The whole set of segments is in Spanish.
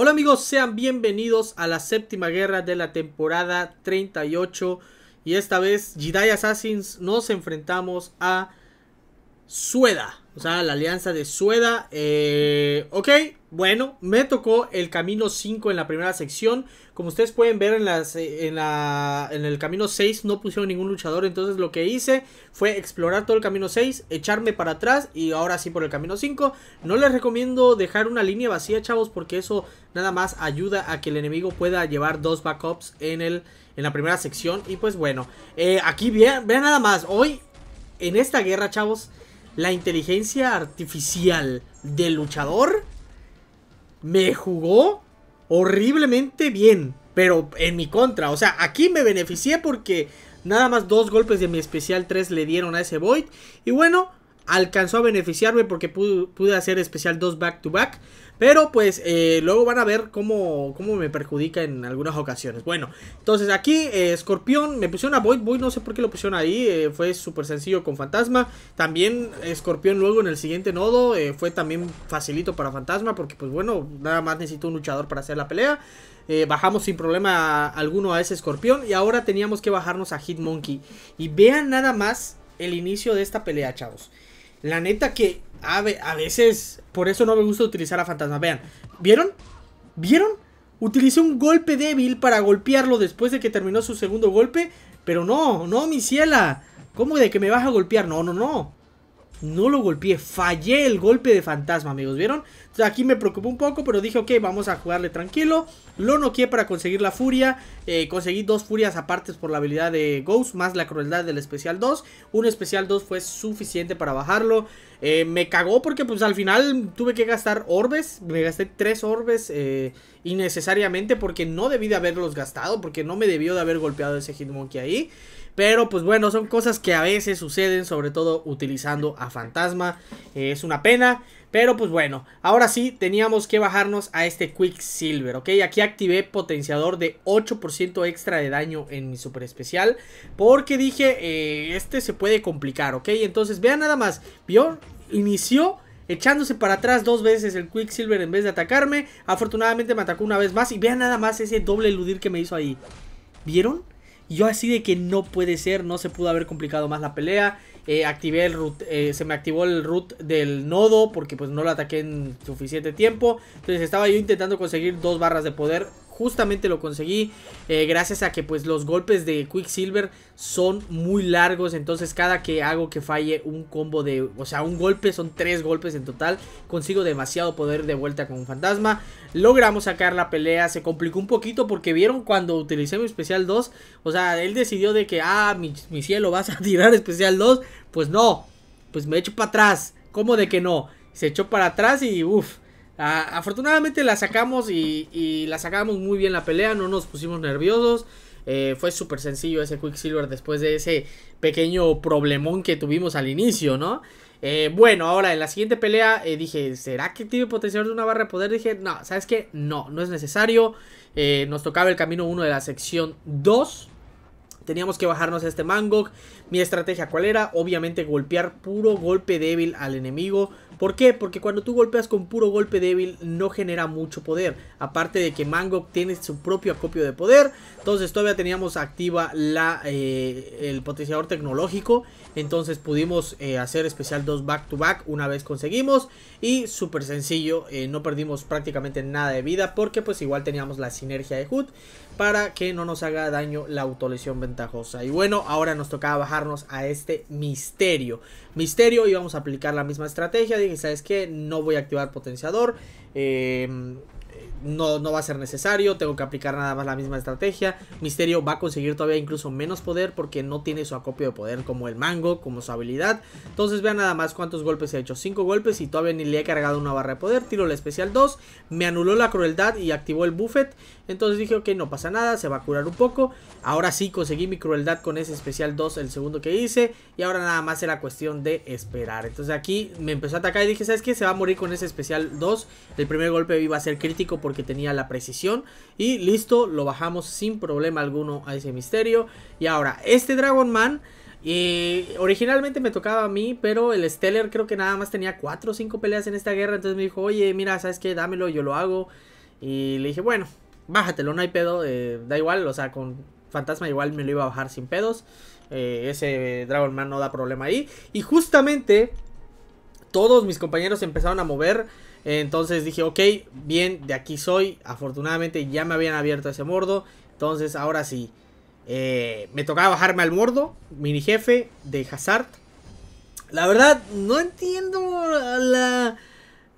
Hola amigos, sean bienvenidos a la séptima guerra de la temporada 38 y esta vez Jedi Assassins nos enfrentamos a Sueda. O sea, la alianza de Sueda. Eh, ok, bueno, me tocó el camino 5 en la primera sección. Como ustedes pueden ver en, eh, en, el camino 6 no pusieron ningún luchador. Entonces lo que hice fue explorar todo el camino 6, echarme para atrás y ahora sí por el camino 5. No les recomiendo dejar una línea vacía, chavos, porque eso nada más ayuda a que el enemigo pueda llevar dos backups en, el, en la primera sección. Y pues bueno, eh, aquí vean nada más. Hoy en esta guerra, chavos la inteligencia artificial del luchador me jugó horriblemente bien, pero en mi contra. O sea, aquí me beneficié porque nada más dos golpes de mi especial 3 le dieron a ese Void. Y bueno, alcanzó a beneficiarme porque pude, hacer especial dos back to back. Pero pues eh, luego van a ver cómo, cómo, me perjudica en algunas ocasiones. Bueno, entonces aquí eh, Escorpión, me pusieron a Void. Void no sé por qué lo pusieron ahí. Eh, fue súper sencillo con Fantasma. También Escorpión luego en el siguiente nodo fue también facilito para Fantasma. Porque pues bueno, nada más necesito un luchador para hacer la pelea. bajamos sin problema alguno a ese Escorpión. Y ahora teníamos que bajarnos a Hitmonkey. Y vean nada más el inicio de esta pelea, chavos. La neta que a, a veces, por eso no me gusta utilizar a fantasma. Vean, ¿vieron? ¿Vieron? Utilicé un golpe débil para golpearlo después de que terminó su segundo golpe. Pero no, no, mi ciela. ¿Cómo de que me vas a golpear? No, no, no. No lo golpeé. Fallé el golpe de fantasma, amigos. ¿Vieron? Aquí me preocupó un poco, pero dije, ok, vamos a jugarle tranquilo. Lo noqué para conseguir la furia. Eh, conseguí dos furias apartes por la habilidad de Ghost, más la crueldad del especial 2. Un especial 2 fue suficiente para bajarlo. Eh, me cagó porque pues al final tuve que gastar orbes. Me gasté tres orbes eh, innecesariamente porque no debí de haberlos gastado. Porque no me debió de haber golpeado ese Hitmonkey ahí. Pero pues bueno, son cosas que a veces suceden, sobre todo utilizando a Fantasma. es una pena. Pero pues bueno, ahora sí teníamos que bajarnos a este Quicksilver, ¿ok? Aquí activé potenciador de 8% extra de daño en mi super especial. Porque dije, eh, este se puede complicar, ¿ok? Entonces vean nada más, vio, inició echándose para atrás dos veces el Quicksilver en vez de atacarme. Afortunadamente me atacó una vez más y vean nada más ese doble eludir que me hizo ahí. ¿Vieron? yo así de que no puede ser, no se pudo haber complicado más la pelea. Eh, activé el root, eh, se me activó el root del nodo porque pues no lo ataqué en suficiente tiempo. Entonces estaba yo intentando conseguir dos barras de poder justamente lo conseguí eh, gracias a que pues los golpes de Quicksilver son muy largos, entonces cada que hago que falle un combo de, o sea, un golpe, son tres golpes en total, consigo demasiado poder de vuelta con un fantasma, logramos sacar la pelea, se complicó un poquito porque vieron cuando utilicé mi especial 2, o sea, él decidió de que, ah, mi, mi cielo, vas a tirar especial 2, pues no, pues me echo para atrás, ¿cómo de que no? Se echó para atrás y uff afortunadamente la sacamos y, la sacamos muy bien la pelea, no nos pusimos nerviosos. Eh, fue súper sencillo ese Quicksilver después de ese pequeño problemón que tuvimos al inicio, ¿no? Eh, bueno, ahora en la siguiente pelea eh, dije, ¿será que tiene potencial de una barra de poder? Dije, no, ¿sabes qué? No, no es necesario. nos tocaba el camino 1 de la sección 2. Teníamos que bajarnos a este Mangok. Mi estrategia, ¿cuál era? Obviamente golpear puro golpe débil al enemigo. ¿Por qué? Porque cuando tú golpeas con puro golpe débil no genera mucho poder. Aparte de que Mangok tiene su propio acopio de poder. Entonces todavía teníamos activa la, eh, el potenciador tecnológico. Entonces pudimos eh, hacer especial 2 back to back una vez conseguimos. Y súper sencillo, eh, no perdimos prácticamente nada de vida. Porque pues igual teníamos la sinergia de HUD para que no nos haga daño la autolesión y bueno, ahora nos tocaba bajarnos a este misterio. Misterio, y vamos a aplicar la misma estrategia. Dije, ¿sabes qué? No voy a activar potenciador. Eh no, va a ser necesario, tengo que aplicar nada más la misma estrategia. Misterio va a conseguir todavía incluso menos poder porque no tiene su acopio de poder como el mango, como su habilidad. Entonces vean nada más cuántos golpes he hecho, 5 golpes y todavía ni le he cargado una barra de poder. Tiro la especial 2, me anuló la crueldad y activó el buffet. Entonces dije, ok, no pasa nada, se va a curar un poco. Ahora sí conseguí mi crueldad con ese especial 2, el segundo que hice. Y ahora nada más era cuestión de esperar. Entonces aquí me empezó a atacar y dije, ¿sabes qué? Se va a morir con ese especial 2. El primer golpe iba a ser crítico porque tenía la precisión. Y listo, lo bajamos sin problema alguno a ese misterio. Y ahora, este Dragon Man... Eh, originalmente me tocaba a mí, pero el Stellar creo que nada más tenía 4 o 5 peleas en esta guerra. Entonces me dijo, oye, mira, ¿sabes qué? Dámelo, yo lo hago. Y le dije, bueno, bájatelo, no hay pedo. Eh, da igual, o sea, con Fantasma igual me lo iba a bajar sin pedos. Eh, ese Dragon Man no da problema ahí. Y justamente todos mis compañeros empezaron a mover entonces dije, ok, bien, de aquí soy. Afortunadamente ya me habían abierto ese mordo. Entonces ahora sí. Eh, me tocaba bajarme al mordo, mini jefe de Hazard. La verdad, no entiendo la...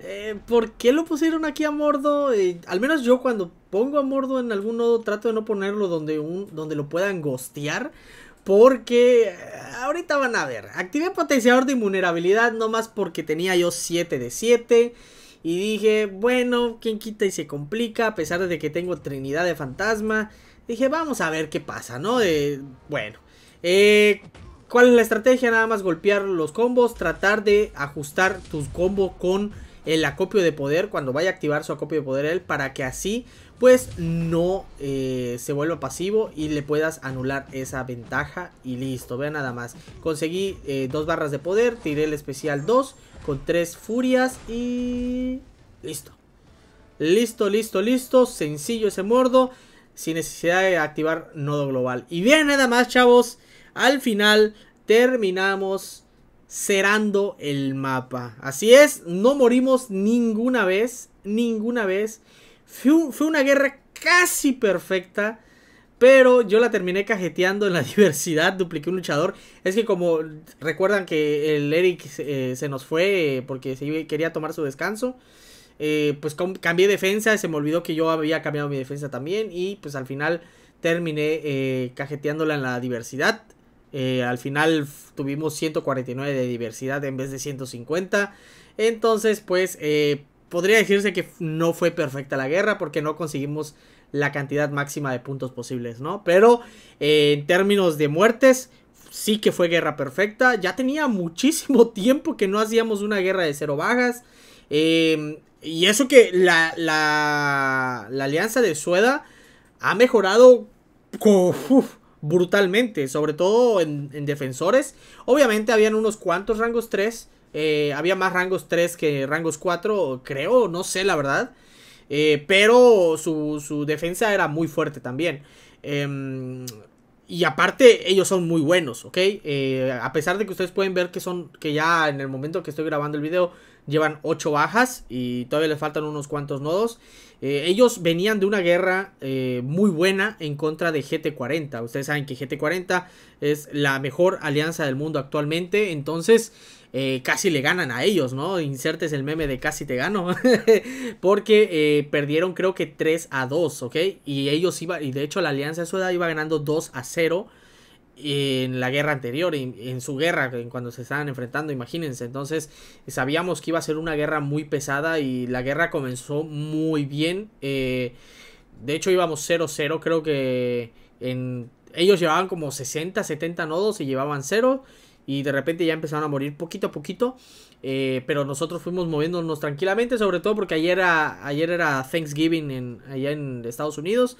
Eh, ¿Por qué lo pusieron aquí a Mordo? Eh, al menos yo cuando pongo a Mordo en algún nodo trato de no ponerlo donde, donde lo puedan gostear. Porque ahorita van a ver. Activé potenciador de invulnerabilidad más porque tenía yo 7 de 7. Y dije, bueno, ¿quién quita y se complica? A pesar de que tengo Trinidad de Fantasma. Dije, vamos a ver qué pasa, ¿no? bueno. Eh, ¿Cuál es la estrategia? Nada más golpear los combos. Tratar de ajustar tus combos con el acopio de poder. Cuando vaya a activar su acopio de poder él. Para que así pues no eh, se vuelva pasivo y le puedas anular esa ventaja y listo, vean nada más. Conseguí eh, dos barras de poder, tiré el especial 2 con tres furias y listo. Listo, listo, listo, sencillo ese mordo, sin necesidad de activar nodo global. Y bien nada más chavos, al final terminamos cerrando el mapa. Así es, no morimos ninguna vez, ninguna vez. Fue, una guerra casi perfecta. Pero yo la terminé cajeteando en la diversidad, dupliqué un luchador. Es que como recuerdan que el Eric eh, se nos fue eh, porque quería tomar su descanso. Eh, pues cambié defensa, se me olvidó que yo había cambiado mi defensa también. Y pues al final terminé eh, cajeteándola en la diversidad. al final tuvimos 149 de diversidad en vez de 150. Entonces pues podría decirse que no fue perfecta la guerra porque no conseguimos la cantidad máxima de puntos posibles, ¿no? Pero eh, en términos de muertes, sí que fue guerra perfecta. Ya tenía muchísimo tiempo que no hacíamos una guerra de cero bajas. Em, y eso que la, la, alianza de Sueda ha mejorado brutalmente, sobre todo en, en defensores. Obviamente habían unos cuantos rangos 3 eh, había más rangos 3 que rangos 4, creo, no sé la verdad. Eh, pero su, su, defensa era muy fuerte también. Em, y aparte, ellos son muy buenos, ¿ok? Eh, a pesar de que ustedes pueden ver que son, que ya en el momento que estoy grabando el video, llevan 8 bajas y todavía les faltan unos cuantos nodos. Eh, ellos venían de una guerra eh, muy buena en contra de GT40. Ustedes saben que GT40 es la mejor alianza del mundo actualmente. Entonces, eh, casi le ganan a ellos, ¿no? Insertes el meme de casi te gano. porque perdieron creo que 3 a 2, ¿ok? Y ellos iban, y de hecho la alianza su edad iba ganando 2 a 0 en la guerra anterior, en, su guerra, cuando se estaban enfrentando, imagínense. Entonces sabíamos que iba a ser una guerra muy pesada y la guerra comenzó muy bien. Eh, de hecho íbamos 0-0, creo que en, ellos llevaban como 60, 70 nodos y llevaban 0 y de repente ya empezaron a morir poquito a poquito. Eh, pero nosotros fuimos moviéndonos tranquilamente, sobre todo porque ayer era, ayer era Thanksgiving en, allá en Estados Unidos.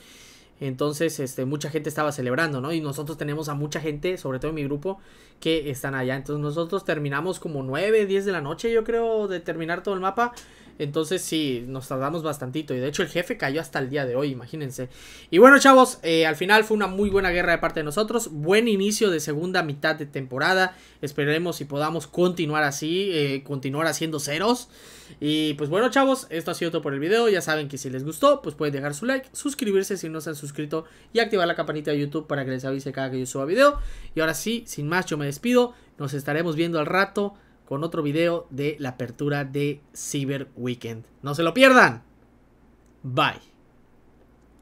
Entonces, este, mucha gente estaba celebrando, ¿no? Y nosotros tenemos a mucha gente, sobre todo en mi grupo, que están allá. Entonces nosotros terminamos como 9, 10 de la noche, yo creo, de terminar todo el mapa. Entonces sí, nos tardamos bastantito. Y de hecho el jefe cayó hasta el día de hoy, imagínense. Y bueno, chavos, eh, al final fue una muy buena guerra de parte de nosotros. Buen inicio de segunda mitad de temporada. Esperemos si podamos continuar así, eh, continuar haciendo ceros. Y pues bueno, chavos, esto ha sido todo por el video. Ya saben que si les gustó, pues pueden dejar su like, suscribirse si no se han suscrito y activar la campanita de YouTube para que les avise cada que yo suba video. Y ahora sí, sin más, yo me despido. Nos estaremos viendo al rato con otro video de la apertura de Cyber Weekend. No se lo pierdan. Bye.